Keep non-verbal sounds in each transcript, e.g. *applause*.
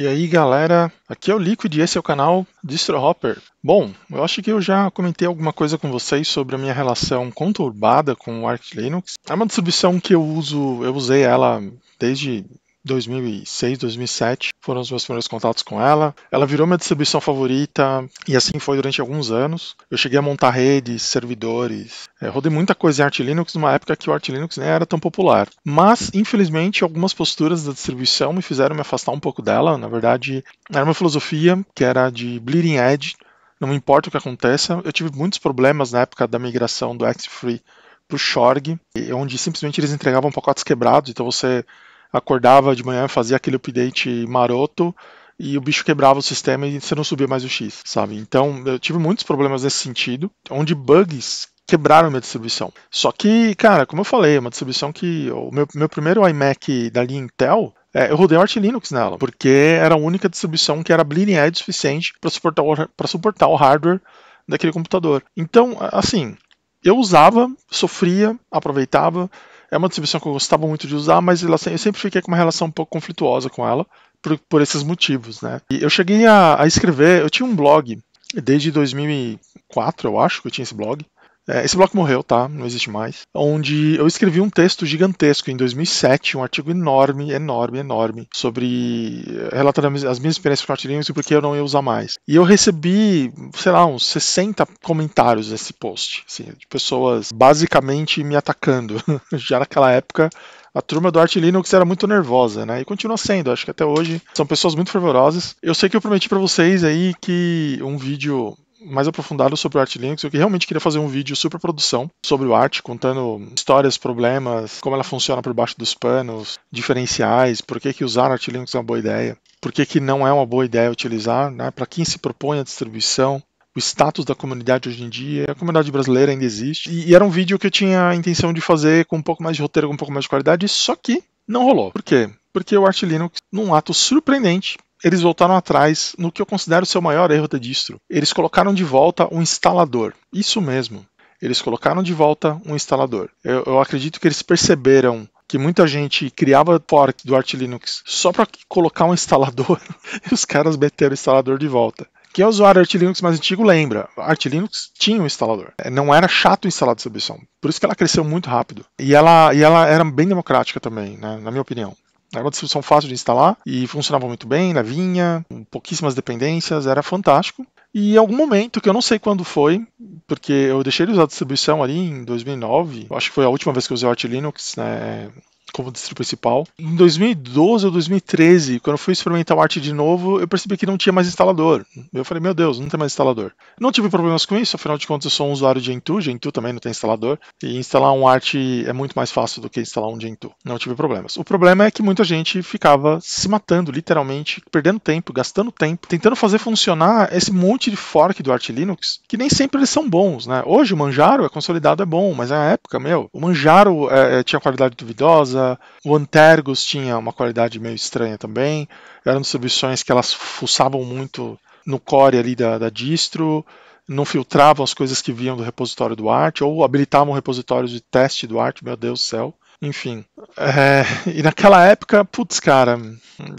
E aí galera, aqui é o Liquid e esse é o canal DistroHopper. Bom, eu acho que eu já comentei alguma coisa com vocês sobre a minha relação conturbada com o Arch Linux. É uma distribuição que eu uso, eu usei ela desde 2006, 2007 foram os meus primeiros contatos com ela. Ela virou minha distribuição favorita e assim foi durante alguns anos. Eu cheguei a montar redes, servidores, é, rodei muita coisa em Arch Linux numa época que o Arch Linux nem era tão popular. Mas, infelizmente, algumas posturas da distribuição me fizeram me afastar um pouco dela. Na verdade, era uma filosofia que era de bleeding edge, não importa o que aconteça. Eu tive muitos problemas na época da migração do X-Free para o Shorg, onde simplesmente eles entregavam pacotes quebrados, então você acordava de manhã, fazia aquele update maroto e o bicho quebrava o sistema e você não subia mais o X, sabe? Então eu tive muitos problemas nesse sentido, onde bugs quebraram minha distribuição. Só que, cara, como eu falei, é uma distribuição que o meu, meu primeiro iMac da linha Intel é, eu rodei o Arch Linux nela, porque era a única distribuição que era bleeding edge suficiente para suportar, suportar o hardware daquele computador. Então, assim, eu usava, sofria, aproveitava, é uma distribuição que eu gostava muito de usar, mas ela, eu sempre fiquei com uma relação um pouco conflituosa com ela, por, por esses motivos, né? E eu cheguei a, a escrever, eu tinha um blog desde 2004, eu acho que eu tinha esse blog, é, esse bloco morreu, tá? Não existe mais. Onde eu escrevi um texto gigantesco em 2007, um artigo enorme, enorme, enorme, sobre. Eh, relatando as minhas experiências com Linux e por que eu não ia usar mais. E eu recebi, sei lá, uns 60 comentários nesse post, assim, de pessoas basicamente me atacando. *laughs* Já naquela época a turma do Arte Linux era muito nervosa, né? E continua sendo, acho que até hoje são pessoas muito fervorosas. Eu sei que eu prometi para vocês aí que um vídeo mais aprofundado sobre o Art Linux. Eu realmente queria fazer um vídeo super produção sobre o arte, contando histórias, problemas, como ela funciona por baixo dos panos, diferenciais, por que, que usar o Art Linux é uma boa ideia, por que, que não é uma boa ideia utilizar, né? para quem se propõe a distribuição, o status da comunidade hoje em dia, a comunidade brasileira ainda existe. E, e era um vídeo que eu tinha a intenção de fazer com um pouco mais de roteiro, com um pouco mais de qualidade, só que não rolou. Por quê? Porque o arte Linux, num ato surpreendente, eles voltaram atrás no que eu considero o seu maior erro da distro. Eles colocaram de volta um instalador. Isso mesmo. Eles colocaram de volta um instalador. Eu, eu acredito que eles perceberam que muita gente criava fork do Arch Linux só para colocar um instalador *laughs* e os caras meteram o instalador de volta. Quem é usuário Arch Linux mais antigo lembra, Arch Linux tinha um instalador. É, não era chato instalar distribuição, por isso que ela cresceu muito rápido. E ela, e ela era bem democrática também, né, na minha opinião. Era uma distribuição fácil de instalar e funcionava muito bem, levinha, com pouquíssimas dependências, era fantástico. E em algum momento, que eu não sei quando foi, porque eu deixei de usar a distribuição ali em 2009, acho que foi a última vez que eu usei o Arch Linux, né, como distrito principal. Em 2012 ou 2013, quando eu fui experimentar o Arte de novo, eu percebi que não tinha mais instalador. Eu falei, meu Deus, não tem mais instalador. Não tive problemas com isso, afinal de contas eu sou um usuário de Gentoo, Gentoo também não tem instalador, e instalar um Art é muito mais fácil do que instalar um Gentoo. Não tive problemas. O problema é que muita gente ficava se matando, literalmente, perdendo tempo, gastando tempo, tentando fazer funcionar esse monte de fork do Art Linux, que nem sempre eles são bons, né? Hoje o Manjaro é consolidado, é bom, mas na época, meu, o Manjaro é, é tinha qualidade duvidosa, o Antergos tinha uma qualidade meio estranha também. Eram distribuições que elas fuçavam muito no core ali da, da distro, não filtravam as coisas que vinham do repositório do Art, ou habilitavam o repositório de teste do Art, meu Deus do céu. Enfim. É, e naquela época, putz, cara,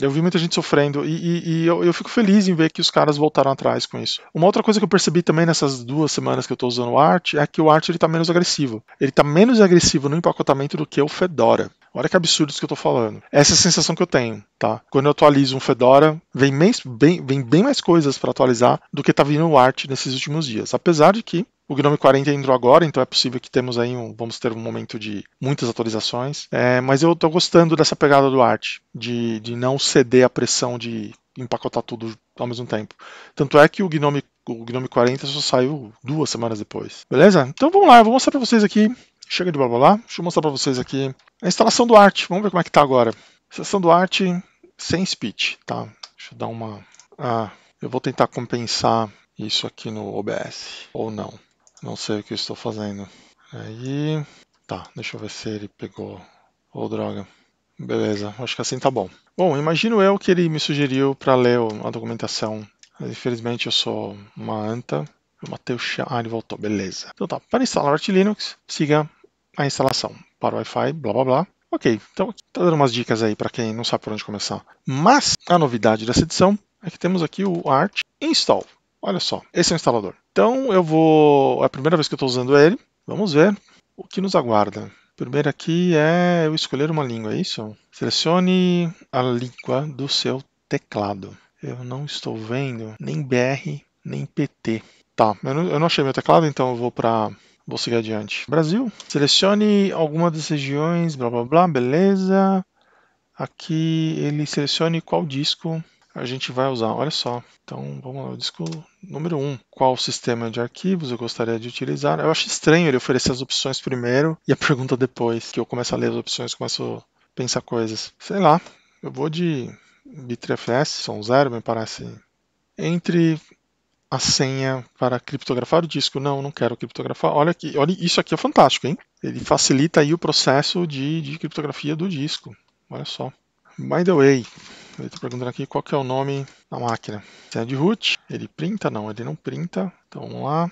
eu vi muita gente sofrendo e, e, e eu, eu, fico feliz em ver que os caras voltaram atrás com isso. Uma outra coisa que eu percebi também nessas duas semanas que eu estou usando o Art é que o Art ele tá menos agressivo. Ele tá menos agressivo no empacotamento do que o Fedora. Olha que absurdo isso que eu tô falando. Essa é a sensação que eu tenho, tá? Quando eu atualizo um Fedora, vem bem, vem bem mais coisas para atualizar do que tá vindo o Art nesses últimos dias. Apesar de que o Gnome 40 entrou agora, então é possível que temos aí um, vamos ter um momento de muitas atualizações. É, mas eu estou gostando dessa pegada do Art, de, de não ceder à pressão de empacotar tudo ao mesmo tempo. Tanto é que o Gnome, o Gnome 40 só saiu duas semanas depois. Beleza? Então vamos lá, eu vou mostrar para vocês aqui Chega de blá blá blá. Deixa eu mostrar para vocês aqui a instalação do Art. Vamos ver como é que está agora. Instalação do Art sem speech, tá? Deixa eu dar uma... Ah, eu vou tentar compensar isso aqui no OBS, ou não. Não sei o que eu estou fazendo. Aí... Tá, deixa eu ver se ele pegou... Ô, oh, droga. Beleza, acho que assim tá bom. Bom, imagino eu que ele me sugeriu para ler a documentação. Mas, infelizmente eu sou uma anta. Eu matei o Ah, ele voltou, beleza. Então tá, para instalar o Art Linux, siga a instalação para Wi-Fi, blá blá blá. Ok, então está dando umas dicas aí para quem não sabe por onde começar. Mas a novidade dessa edição é que temos aqui o Arch Install. Olha só, esse é o instalador. Então eu vou. É a primeira vez que eu estou usando ele. Vamos ver o que nos aguarda. Primeiro aqui é eu escolher uma língua, é isso? Selecione a língua do seu teclado. Eu não estou vendo nem BR nem PT. Tá, eu não achei meu teclado, então eu vou para Vou seguir adiante. Brasil. Selecione alguma das regiões, blá blá blá, beleza. Aqui ele selecione qual disco a gente vai usar. Olha só. Então vamos lá, o disco número 1. Um. Qual sistema de arquivos eu gostaria de utilizar? Eu acho estranho ele oferecer as opções primeiro e a pergunta depois. Que eu começo a ler as opções, começo a pensar coisas. Sei lá, eu vou de B3FS. São zero, me parece. Entre a senha para criptografar o disco. Não, não quero criptografar. Olha aqui, olha, isso aqui é fantástico, hein? Ele facilita aí o processo de, de criptografia do disco. Olha só. By the way, ele está perguntando aqui qual é o nome da máquina. Senha é de root, ele printa? Não, ele não printa. Então vamos lá,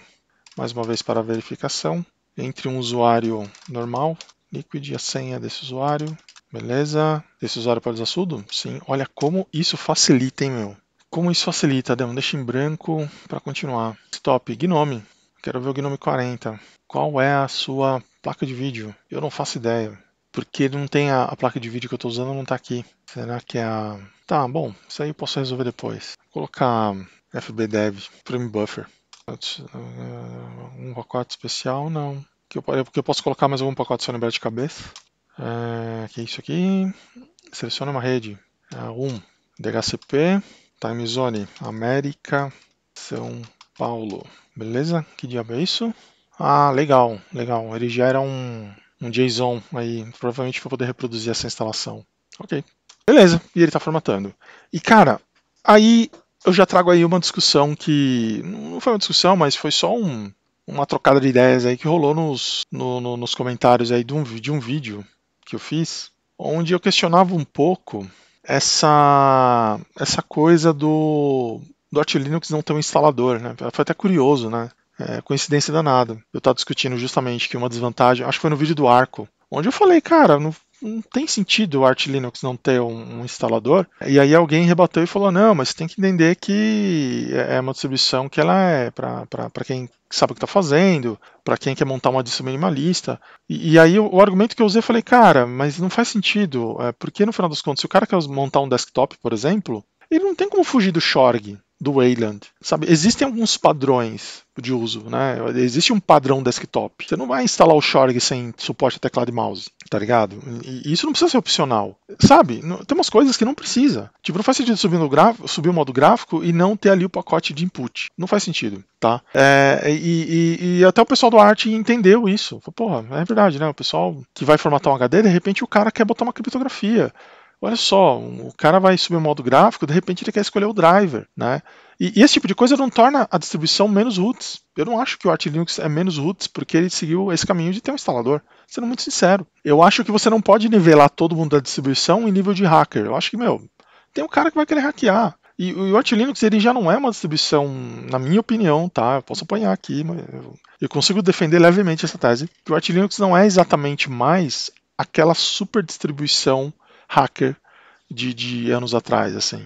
mais uma vez para verificação. Entre um usuário normal, liquid, a senha desse usuário. Beleza. Desse usuário pode usar sudo? Sim. Olha como isso facilita, hein, meu? Como isso facilita? deixa em branco para continuar. Stop, Gnome. Quero ver o Gnome 40. Qual é a sua placa de vídeo? Eu não faço ideia. Porque não tem a, a placa de vídeo que eu estou usando, não está aqui. Será que é a... Tá, bom, isso aí eu posso resolver depois. Vou colocar FBDev, Prime Buffer. Um pacote especial, não. Que eu, eu posso colocar mais algum pacote só eu de cabeça. É, que é isso aqui. Seleciona uma rede. É, um DHCP. Time Zone, América, São Paulo. Beleza? Que diabo é isso? Ah, legal, legal. Ele gera um, um JSON aí, provavelmente para poder reproduzir essa instalação. Ok. Beleza, e ele está formatando. E cara, aí eu já trago aí uma discussão que. Não foi uma discussão, mas foi só um, uma trocada de ideias aí que rolou nos, no, no, nos comentários aí de um, de um vídeo que eu fiz, onde eu questionava um pouco essa, essa coisa do, do Arch Linux não ter um instalador. Né? Foi até curioso, né? É, coincidência danada. Eu estava discutindo justamente que uma desvantagem, acho que foi no vídeo do Arco, onde eu falei, cara, não, não tem sentido o Arch Linux não ter um, um, instalador. E aí alguém rebateu e falou, não, mas tem que entender que é, é uma distribuição que ela é para quem sabe o que está fazendo, para quem quer montar uma distribuição minimalista. E, e aí o, o, argumento que eu usei, eu falei, cara, mas não faz sentido, é, porque no final dos contos se o cara quer montar um desktop, por exemplo, ele não tem como fugir do Shorg do Wayland. Sabe, existem alguns padrões de uso, né? Existe um padrão desktop. Você não vai instalar o Shorg sem suporte a teclado e mouse, tá ligado? E isso não precisa ser opcional. Sabe, tem umas coisas que não precisa. Tipo, não faz sentido subir, no subir o modo gráfico e não ter ali o pacote de input. Não faz sentido, tá? É, e, e, e, até o pessoal do arte entendeu isso. Porra, é verdade, né? O pessoal que vai formatar um HD, de repente o cara quer botar uma criptografia olha só, o cara vai subir o modo gráfico, de repente ele quer escolher o driver, né? E, esse tipo de coisa não torna a distribuição menos roots. Eu não acho que o Arch Linux é menos roots porque ele seguiu esse caminho de ter um instalador. Sendo muito sincero, eu acho que você não pode nivelar todo mundo da distribuição em nível de hacker. Eu acho que, meu, tem um cara que vai querer hackear. E, o Arch Linux ele já não é uma distribuição, na minha opinião, tá? Eu posso apanhar aqui, mas eu consigo defender levemente essa tese. Que o Arch Linux não é exatamente mais aquela super distribuição hacker de, de anos atrás, assim.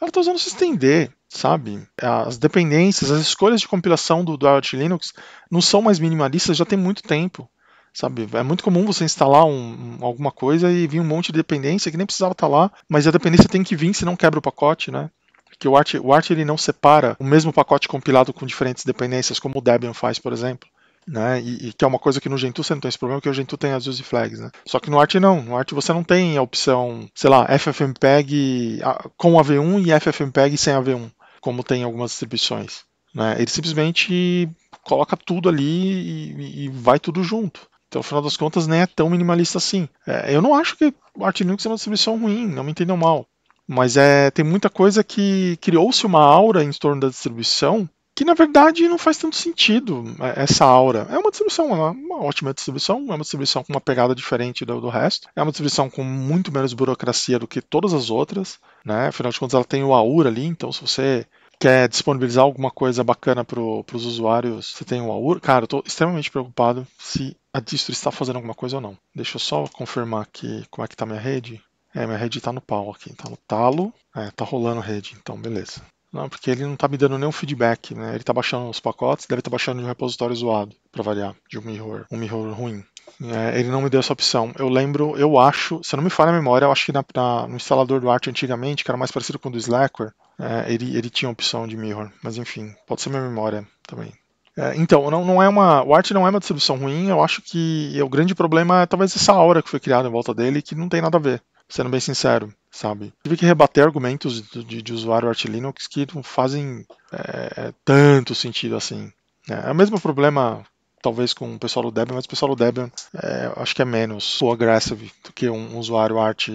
Ela está usando se estender, sabe? As dependências, as escolhas de compilação do, do IoT Linux não são mais minimalistas já tem muito tempo, sabe? É muito comum você instalar um, alguma coisa e vir um monte de dependência que nem precisava estar tá lá, mas a dependência tem que vir, senão quebra o pacote, né? Porque o Arch, o Arch ele não separa o mesmo pacote compilado com diferentes dependências, como o Debian faz, por exemplo né? E, e, que é uma coisa que no Gentoo você não tem esse problema, que o Gentoo tem as use flags, né? Só que no Art não, no Art você não tem a opção, sei lá, FFmpeg com AV1 e FFmpeg sem AV1, como tem algumas distribuições, né? Ele simplesmente coloca tudo ali e, e vai tudo junto. Então, no final das contas, nem é tão minimalista assim. É, eu não acho que o Art Linux é uma distribuição ruim, não me entendam mal. Mas é, tem muita coisa que criou-se uma aura em torno da distribuição que na verdade não faz tanto sentido é, essa aura. É uma distribuição, é uma ótima distribuição, é uma distribuição com uma pegada diferente do, do, resto, é uma distribuição com muito menos burocracia do que todas as outras, né? Afinal de contas, ela tem o Aura ali, então se você quer disponibilizar alguma coisa bacana para os usuários, você tem o Aura. Cara, eu estou extremamente preocupado se a distro está fazendo alguma coisa ou não. Deixa eu só confirmar aqui como é que está minha rede. É, minha rede tá no pau aqui, tá no talo. É, tá rolando rede, então beleza. Não, porque ele não está me dando nenhum feedback, né? Ele está baixando os pacotes, deve estar tá baixando de um repositório zoado, para variar, de um mirror, um mirror ruim. É, ele não me deu essa opção. Eu lembro, eu acho, se eu não me falha a memória, eu acho que na, na, no instalador do Art antigamente, que era mais parecido com o do Slackware, é, ele, ele tinha opção de mirror. Mas enfim, pode ser minha memória também. É, então, não, não é uma, o Art não é uma distribuição ruim, eu acho que o grande problema é talvez essa aura que foi criada em volta dele, que não tem nada a ver, sendo bem sincero sabe? Tive que rebater argumentos de, de, de usuário Arch Linux que não fazem é, é tanto sentido assim. É, é o mesmo problema talvez com o pessoal do Debian, mas o pessoal do Debian é, acho que é menos agressivo aggressive do que um usuário Arch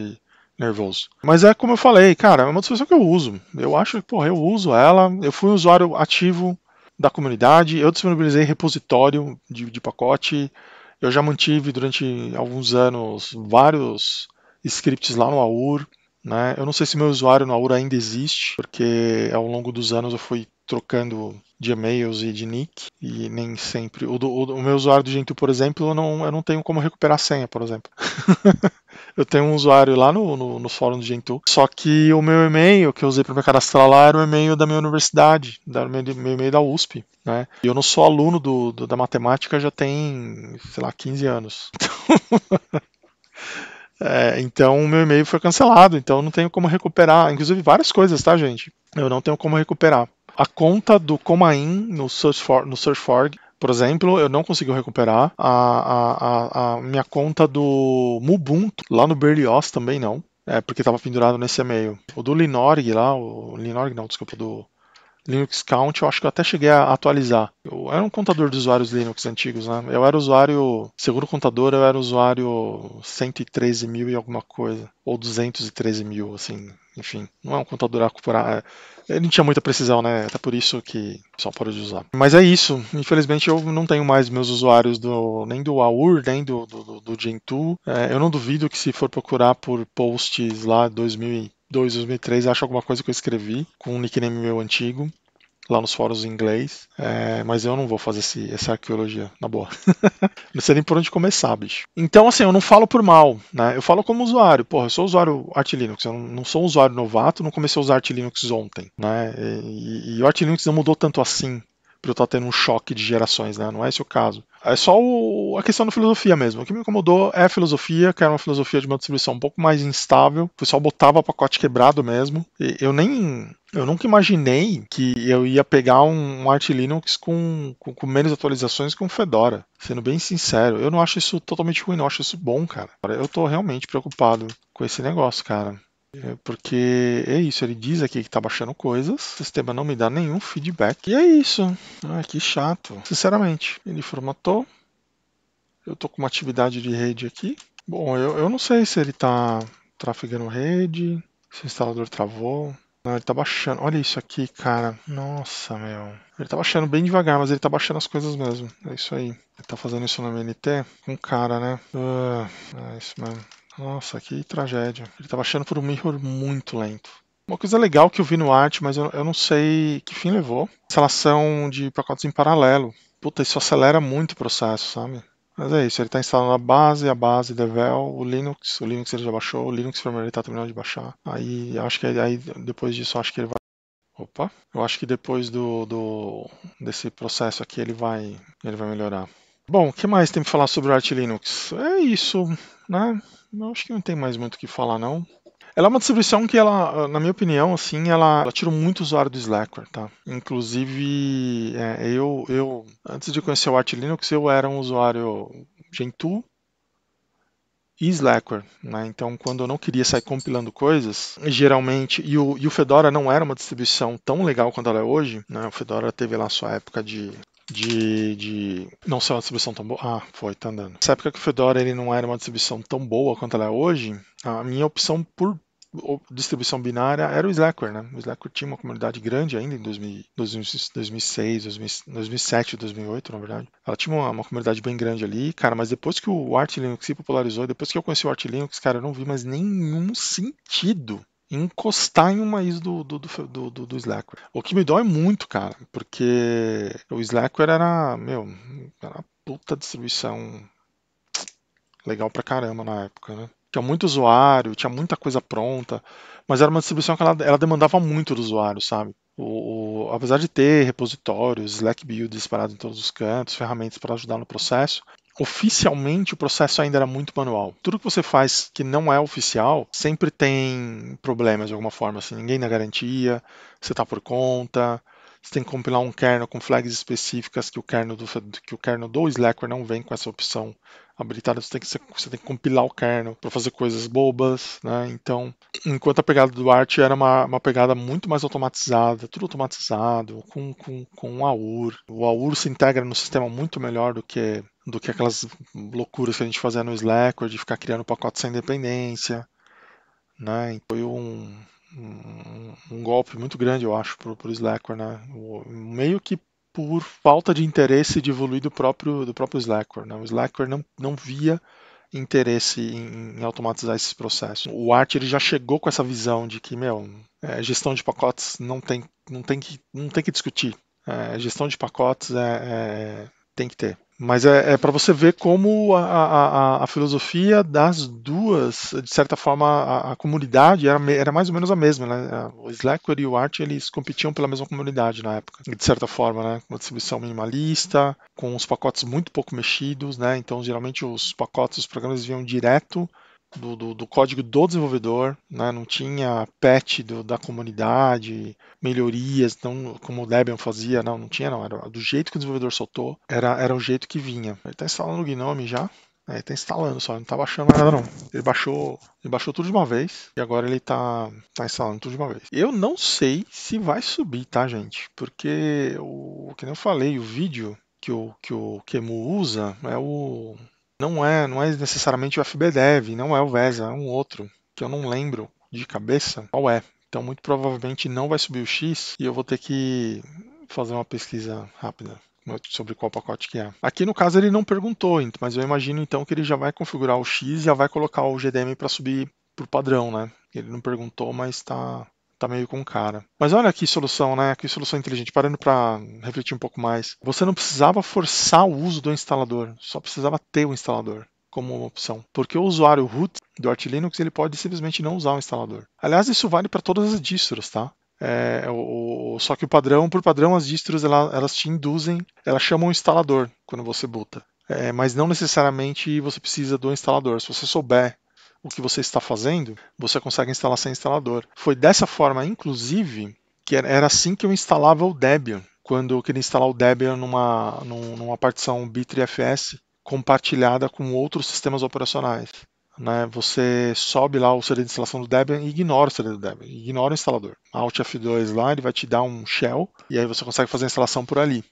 nervoso. Mas é como eu falei, cara, é uma disposição que eu uso. Eu acho que, porra, eu uso ela. Eu fui um usuário ativo da comunidade, eu disponibilizei repositório de, de pacote, eu já mantive durante alguns anos vários scripts lá no AUR. Né? Eu não sei se meu usuário no Aura ainda existe, porque ao longo dos anos eu fui trocando de e-mails e de nick, e nem sempre. O, do, o meu usuário do Gentoo, por exemplo, eu não, eu não tenho como recuperar a senha, por exemplo. *laughs* eu tenho um usuário lá no, no, no, fórum do Gentoo, só que o meu e-mail que eu usei para me cadastrar lá era o e-mail da minha universidade, o meu, meu e-mail da USP. Né? E eu não sou aluno do, do da matemática já tem, sei lá, 15 anos. *laughs* Então. É, então o meu e-mail foi cancelado, então eu não tenho como recuperar, inclusive várias coisas, tá, gente? Eu não tenho como recuperar. A conta do Comain no Searchforg, no Searchforg por exemplo, eu não consegui recuperar. A, a, a, a, minha conta do Mubuntu, lá no Berlioz também não. É, porque estava pendurado nesse e-mail. O do Linorg lá, o Linorg não, desculpa, do Linux Count, eu acho que eu até cheguei a atualizar. Eu era um contador de usuários Linux antigos, né? Eu era usuário, seguro contador, eu era usuário 113 mil e alguma coisa, ou 213 mil, assim, enfim. Não é um contador acurado, é, ele não tinha muita precisão, né? Até por isso que só parou de usar. Mas é isso, infelizmente eu não tenho mais meus usuários do, nem do AUR, nem do, do, do Gentoo. É, eu não duvido que se for procurar por posts lá 2000 2002, 2003, acho alguma coisa que eu escrevi com um nickname meu antigo lá nos fóruns em inglês, é, mas eu não vou fazer esse, essa arqueologia, na boa. *laughs* não sei nem por onde começar, bicho. Então, assim, eu não falo por mal, né? Eu falo como usuário. Porra, eu sou usuário Art Linux, eu não sou um usuário novato, não comecei a usar Art Linux ontem, né? E, e, e o Arch Linux não mudou tanto assim para eu estar tá tendo um choque de gerações, né? Não é esse o caso. É só o, a questão da filosofia mesmo. O que me incomodou é a filosofia, que era uma filosofia de uma distribuição um pouco mais instável. O pessoal botava pacote quebrado mesmo. E eu nem. Eu nunca imaginei que eu ia pegar um, um Arch Linux com, com, com, menos atualizações que um Fedora. Sendo bem sincero, eu não acho isso totalmente ruim, não. Eu acho isso bom, cara. Eu tô realmente preocupado com esse negócio, cara. É, porque é isso, ele diz aqui que tá baixando coisas, o sistema não me dá nenhum feedback. E é isso. Ah, que chato. Sinceramente, ele formatou. Eu tô com uma atividade de rede aqui. Bom, eu, eu não sei se ele tá trafegando rede, se o instalador travou. Não, ele tá baixando. Olha isso aqui, cara. Nossa, meu. Ele tá baixando bem devagar, mas ele tá baixando as coisas mesmo. É isso aí. Ele tá fazendo isso no MNT? Com um cara, né? Uh, é isso mesmo. Nossa, que tragédia. Ele estava achando por um Mirror muito lento. Uma coisa legal que eu vi no Art, mas eu, eu não sei que fim levou. Instalação de pacotes em paralelo. Puta, isso acelera muito o processo, sabe? Mas é isso, ele está instalando a base, a base Devel, o Linux, o Linux ele já baixou, o Linux Firmware ele está terminando de baixar. Aí acho que aí depois disso acho que ele vai Opa, eu acho que depois do, do, desse processo aqui ele vai ele vai melhorar. Bom, o que mais tem que falar sobre o Arch Linux? É isso, né? Não, acho que não tem mais muito o que falar, não. Ela é uma distribuição que ela, ah, na minha opinião, assim, ela, ela tira muito usuário do Slackware, tá? Inclusive, é, eu, eu, antes de conhecer o Arch Linux, eu era um usuário Gentoo e Slackware, né? Então, quando eu não queria sair compilando coisas, geralmente, e o, e o Fedora não era uma distribuição tão legal quanto ela é hoje, né? O Fedora teve lá sua época de de, de não ser uma distribuição tão boa. Ah, foi, tá andando. Nessa época que o Fedora ele não era uma distribuição tão boa quanto ela é hoje, a minha opção por distribuição binária era o Slackware, né? O Slackware tinha uma comunidade grande ainda em 2000, 2006, 2007, 2008, na verdade. Ela tinha uma, uma, comunidade bem grande ali, cara, mas depois que o Arch Linux se popularizou, depois que eu conheci o Arch Linux, cara, eu não vi mais nenhum sentido encostar em uma ISO do, do, do, do, do Slackware. O que me dói muito, cara, porque o Slackware era, meu, era uma puta distribuição legal pra caramba na época, né? Tinha muito usuário, tinha muita coisa pronta, mas era uma distribuição que ela, ela demandava muito do usuário, sabe? O, o, apesar de ter repositórios, Slack builds disparado em todos os cantos, ferramentas para ajudar no processo, oficialmente o processo ainda era muito manual. Tudo que você faz que não é oficial sempre tem problemas de alguma forma. Assim, ninguém dá garantia, você está por conta, você tem que compilar um kernel com flags específicas que o kernel do, que o kernel do Slackware não vem com essa opção habilitada. Você tem que, você tem que compilar o kernel para fazer coisas bobas. Né? Então, enquanto a pegada do Arch era uma, uma pegada muito mais automatizada, tudo automatizado, com, com, com AUR. O AUR se integra no sistema muito melhor do que do que aquelas loucuras que a gente fazia no Slack, de ficar criando pacote sem dependência. Né? Foi um, um, um, golpe muito grande, eu acho, para né? o Slackware. Né? Meio que por falta de interesse de evoluir do próprio, do próprio Slackware. Né? O Slackware não, não via interesse em, em automatizar esses processos. O Art ele já chegou com essa visão de que, meu, é, gestão de pacotes não tem, não tem, que, não tem que discutir. É, gestão de pacotes é, é tem que ter. Mas é, é para você ver como a, a, a, filosofia das duas, de certa forma, a, a comunidade era, era, mais ou menos a mesma. Né? O Slackware e o Art eles competiam pela mesma comunidade na época, de certa forma, né? com uma distribuição minimalista, com os pacotes muito pouco mexidos. Né? Então, geralmente, os pacotes, os programas vinham direto do, do, do, código do desenvolvedor, né? não tinha patch do, da comunidade, melhorias, não, como o Debian fazia, não, não tinha não, era do jeito que o desenvolvedor soltou, era, era o jeito que vinha. Ele está instalando o Gnome já, é, ele tá instalando só, não tá baixando nada não. Ele baixou, ele baixou tudo de uma vez e agora ele tá, tá instalando tudo de uma vez. Eu não sei se vai subir, tá, gente? Porque o que eu falei, o vídeo que o que o Kemu usa é o não é, não é necessariamente o FBDev, não é o VESA, é um outro, que eu não lembro de cabeça qual é. Então, muito provavelmente não vai subir o X e eu vou ter que fazer uma pesquisa rápida sobre qual pacote que é. Aqui no caso ele não perguntou, mas eu imagino então que ele já vai configurar o X e já vai colocar o GDM para subir por padrão, né? Ele não perguntou, mas está tá meio com cara. Mas olha que solução, né? Que solução inteligente. Parando para refletir um pouco mais. Você não precisava forçar o uso do instalador, só precisava ter o instalador como uma opção, porque o usuário root do Arch Linux ele pode simplesmente não usar o instalador. Aliás, isso vale para todas as distros, tá? É, o, o, só que o padrão, por padrão, as distros elas, elas te induzem, elas chamam o instalador quando você bota. É, mas não necessariamente você precisa do instalador. Se você souber o que você está fazendo, você consegue instalar sem instalador. Foi dessa forma, inclusive, que era assim que eu instalava o Debian, quando eu queria instalar o Debian numa, numa partição Bitrefs compartilhada com outros sistemas operacionais. Né? Você sobe lá o CD de instalação do Debian e ignora o CD do Debian, ignora o instalador. Alt F2 lá, ele vai te dar um shell e aí você consegue fazer a instalação por ali.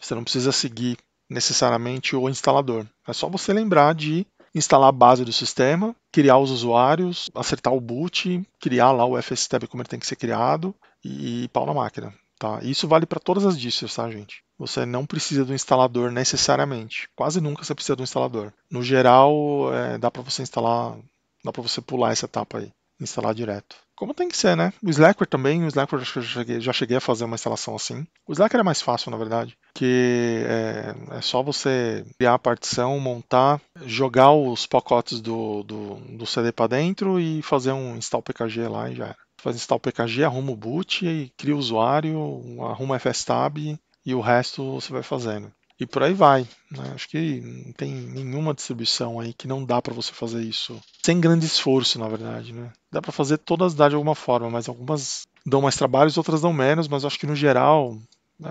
Você não precisa seguir necessariamente o instalador. É só você lembrar de instalar a base do sistema, criar os usuários, acertar o boot, criar lá o FSTab como ele tem que ser criado e pau na máquina. Tá? Isso vale para todas as distros, tá, gente? Você não precisa do instalador necessariamente. Quase nunca você precisa do instalador. No geral, é, dá para você instalar, dá para você pular essa etapa aí, instalar direto. Como tem que ser, né? O Slackware também, o Slackware eu já cheguei, já cheguei a fazer uma instalação assim. O Slackware é mais fácil, na verdade, que é, é só você criar a partição, montar, jogar os pacotes do, do, do CD para dentro e fazer um install PKG lá e já era. Faz install PKG, arruma o boot, e cria o usuário, arruma FSTab e o resto você vai fazendo e por aí vai. Né? Acho que não tem nenhuma distribuição aí que não dá para você fazer isso sem grande esforço, na verdade. Né? Dá para fazer todas dar de alguma forma, mas algumas dão mais trabalho, outras dão menos, mas acho que no geral né,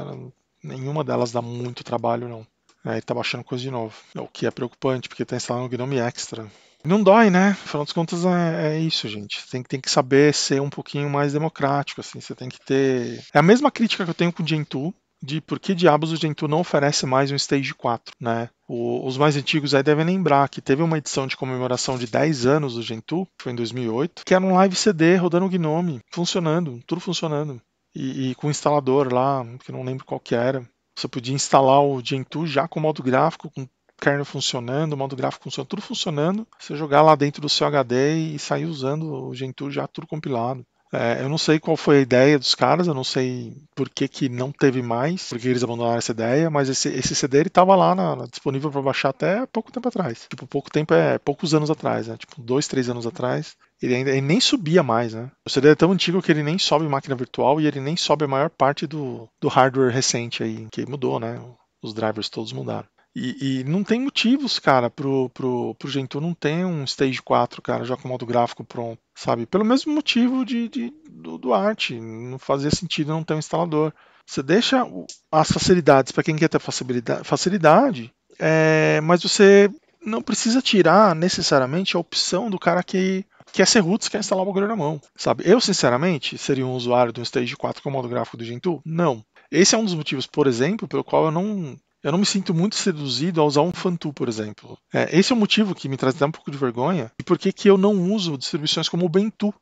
nenhuma delas dá muito trabalho, não. É, ele tá baixando coisa de novo, é o que é preocupante, porque tá instalando o Gnome Extra. Não dói, né? Afinal das contas, é, é, isso, gente. Tem, tem que saber ser um pouquinho mais democrático, assim. Você tem que ter... É a mesma crítica que eu tenho com o Gentoo, de por que diabos o Gentoo não oferece mais um Stage 4, né? O, os mais antigos aí devem lembrar que teve uma edição de comemoração de 10 anos do Gentoo, foi em 2008, que era um live CD rodando o Gnome, funcionando, tudo funcionando. E, e com o instalador lá, que não lembro qual que era. Você podia instalar o Gentoo já com modo gráfico, com kernel funcionando, modo gráfico funcionando, tudo funcionando. Você jogar lá dentro do seu HD e sair usando o Gentoo já tudo compilado. É, eu não sei qual foi a ideia dos caras, eu não sei por que, que não teve mais, porque eles abandonaram essa ideia, mas esse, esse CD ele tava lá na, na, disponível para baixar até pouco tempo atrás. Tipo, pouco tempo é poucos anos atrás, né? Tipo, dois, três anos atrás. Ele ainda ele nem subia mais, né? O CD é tão antigo que ele nem sobe máquina virtual e ele nem sobe a maior parte do, do hardware recente aí, que mudou, né? Os drivers todos mudaram. E, e, não tem motivos, cara, pro, pro, pro Gentoo não ter um Stage 4, cara, já com modo gráfico pronto, sabe? Pelo mesmo motivo de, de do, do arte. Não fazia sentido não ter um instalador. Você deixa as facilidades para quem quer ter facilidade, facilidade é, mas você não precisa tirar necessariamente a opção do cara que quer ser roots, quer instalar o bagulho na mão, sabe? Eu, sinceramente, seria um usuário do Stage 4 com modo gráfico do Gentoo? Não. Esse é um dos motivos, por exemplo, pelo qual eu não eu não me sinto muito seduzido a usar um Fantu, por exemplo. É, esse é o motivo que me traz até um pouco de vergonha e por que, eu não uso distribuições como o Bentu.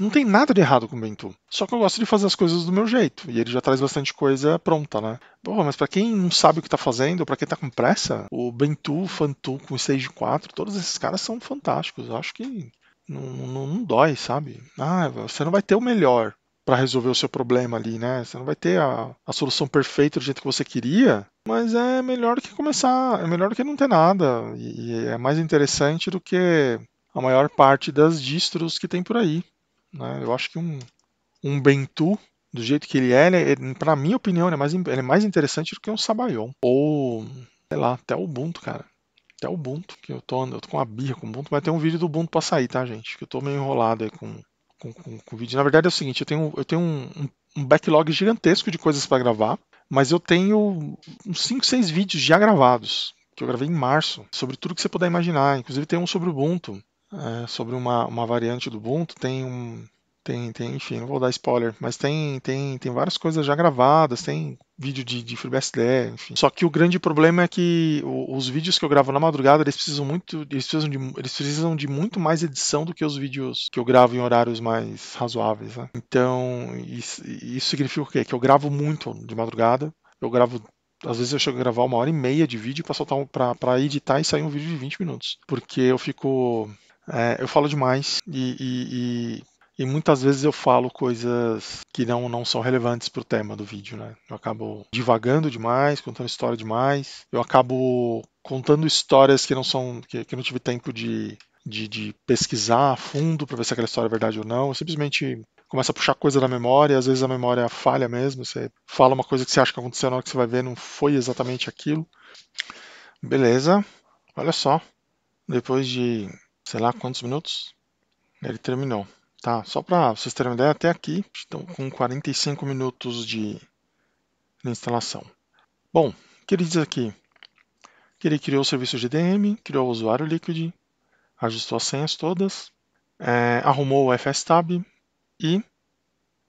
Não tem nada de errado com o Bentu. Só que eu gosto de fazer as coisas do meu jeito. E ele já traz bastante coisa pronta, né? Pô, mas para quem não sabe o que tá fazendo, para quem tá com pressa, o Bentu, o Fantu com o Stage 4, todos esses caras são fantásticos. Eu acho que não, não, não dói, sabe? Ah, você não vai ter o melhor para resolver o seu problema ali, né? Você não vai ter a, a, solução perfeita do jeito que você queria, mas é melhor que começar, é melhor do que não ter nada. E, e é mais interessante do que a maior parte das distros que tem por aí. Né? Eu acho que um, um Bentu, do jeito que ele é, ele, é, pra minha opinião, ele é, mais, ele é mais interessante do que um Sabayon. Ou, sei lá, até o Ubuntu, cara. Até o Ubuntu, que eu tô, eu tô com uma birra com o Ubuntu, mas tem um vídeo do Ubuntu pra sair, tá, gente? Que eu tô meio enrolado aí com com, com, com vídeo. Na verdade é o seguinte, eu tenho, eu tenho um, um backlog gigantesco de coisas para gravar, mas eu tenho uns 5, 6 vídeos já gravados, que eu gravei em março, sobre tudo que você puder imaginar. Inclusive tem um sobre o Ubuntu, é, sobre uma, uma variante do Ubuntu, tem um, tem, tem, enfim, não vou dar spoiler, mas tem, tem, tem várias coisas já gravadas, tem vídeo de, de FreeBSD, é, enfim. Só que o grande problema é que os vídeos que eu gravo na madrugada, eles precisam muito, eles precisam de, eles precisam de muito mais edição do que os vídeos que eu gravo em horários mais razoáveis, né? Então, isso, isso significa o quê? Que eu gravo muito de madrugada, eu gravo às vezes eu chego a gravar uma hora e meia de vídeo para soltar um, para editar e sair um vídeo de 20 minutos. Porque eu fico. É, eu falo demais e, e, e e muitas vezes eu falo coisas que não, não são relevantes para o tema do vídeo, né? Eu acabo divagando demais, contando história demais, eu acabo contando histórias que não são que, que não tive tempo de, de, de pesquisar a fundo para ver se aquela história é verdade ou não. Eu simplesmente começa a puxar coisa da memória, às vezes a memória falha mesmo, você fala uma coisa que você acha que aconteceu, na hora que você vai ver não foi exatamente aquilo. Beleza, olha só, depois de sei lá quantos minutos, ele terminou. Tá, só para vocês terem uma ideia, até aqui estão com 45 minutos de, de instalação. Bom, o que ele diz aqui? Que ele criou o serviço GDM, criou o usuário Liquid, ajustou as senhas todas, é, arrumou o FSTab e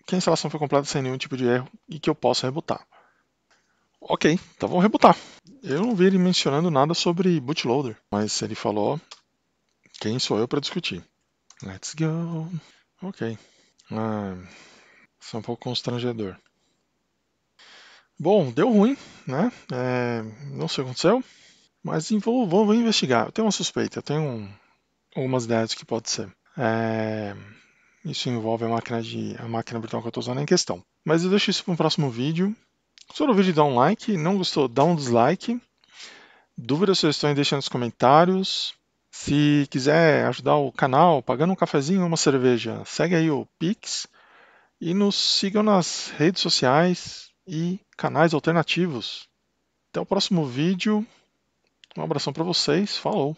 que a instalação foi completa sem nenhum tipo de erro e que eu posso rebutar. Ok, então vamos rebutar. Eu não vi ele mencionando nada sobre bootloader, mas ele falou quem sou eu para discutir. Let's go. Ok. Ah, isso é um pouco constrangedor. Bom, deu ruim, né? É, não sei o que aconteceu, mas vou, vou, vou, investigar. Eu tenho uma suspeita, eu tenho algumas ideias que pode ser. É, isso envolve a máquina, de, a máquina virtual que eu estou usando em questão. Mas eu deixo isso para um próximo vídeo. Gostou do vídeo? Dá um like. Não gostou? Dá um dislike. Dúvidas, sugestões, deixa nos comentários. Se quiser ajudar o canal pagando um cafezinho ou uma cerveja, segue aí o Pix e nos sigam nas redes sociais e canais alternativos. Até o próximo vídeo. Um abração para vocês. Falou!